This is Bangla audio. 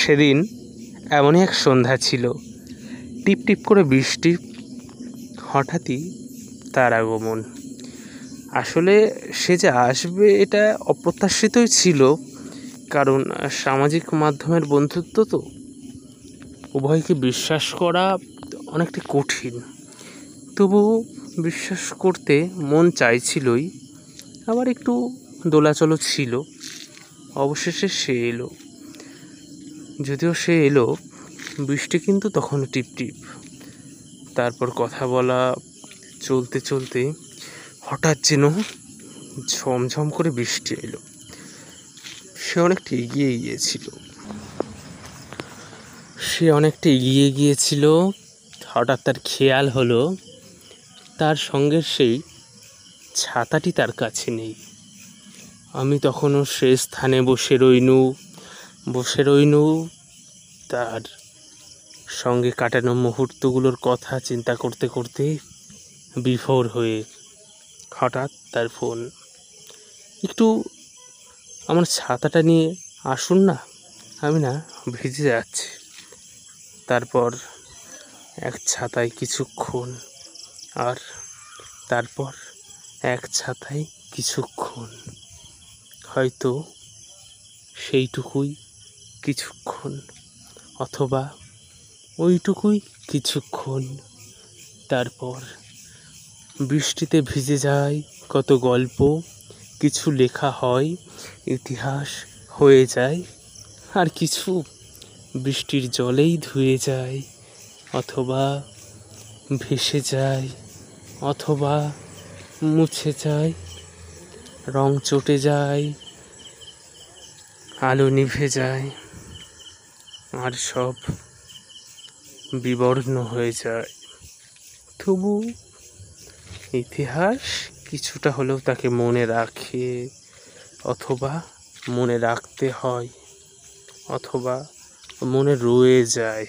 সেদিন এমনই এক সন্ধ্যা ছিল টিপ টিপ করে বৃষ্টি হঠাৎই তার আগমন আসলে সে যে আসবে এটা অপ্রত্যাশিতই ছিল কারণ সামাজিক মাধ্যমের বন্ধুত্ব তো উভয়কে বিশ্বাস করা অনেকটা কঠিন তবু বিশ্বাস করতে মন চাইছিলই আবার একটু দোলাচলও ছিল অবশেষে সে এলো যদিও সে এলো বৃষ্টি কিন্তু তখনও টিপটিপ তারপর কথা বলা চলতে চলতে হঠাৎ যেন ঝমঝম করে বৃষ্টি এলো সে অনেকটা এগিয়ে গিয়েছিল সে অনেকটা এগিয়ে গিয়েছিল হঠাৎ তার খেয়াল হলো তার সঙ্গে সেই ছাতাটি তার কাছে নেই আমি তখনও সে স্থানে বসে রইনু বসে রইনু তার সঙ্গে কাটানো মুহূর্তগুলোর কথা চিন্তা করতে করতে বিফোর হয়ে হঠাৎ তার ফোন একটু আমার ছাতাটা নিয়ে আসুন না আমি না ভিজে যাচ্ছি তারপর এক ছাতায় কিছুক্ষণ আর তারপর এক ছাতায় কিছুক্ষণ হয়তো সেইটুকুই কিছুক্ষণ অথবা ওইটুকুই কিছুক্ষণ তারপর বৃষ্টিতে ভিজে যায় কত গল্প কিছু লেখা হয় ইতিহাস হয়ে যায় আর কিছু বৃষ্টির জলেই ধুয়ে যায় অথবা ভেসে যায় অথবা মুছে যায় রং চটে যায় আলো নিভে যায় আর সব বিবর্ণ হয়ে যায় তবু ইতিহাস কিছুটা হলেও তাকে মনে রাখে অথবা মনে রাখতে হয় অথবা মনে রয়ে যায়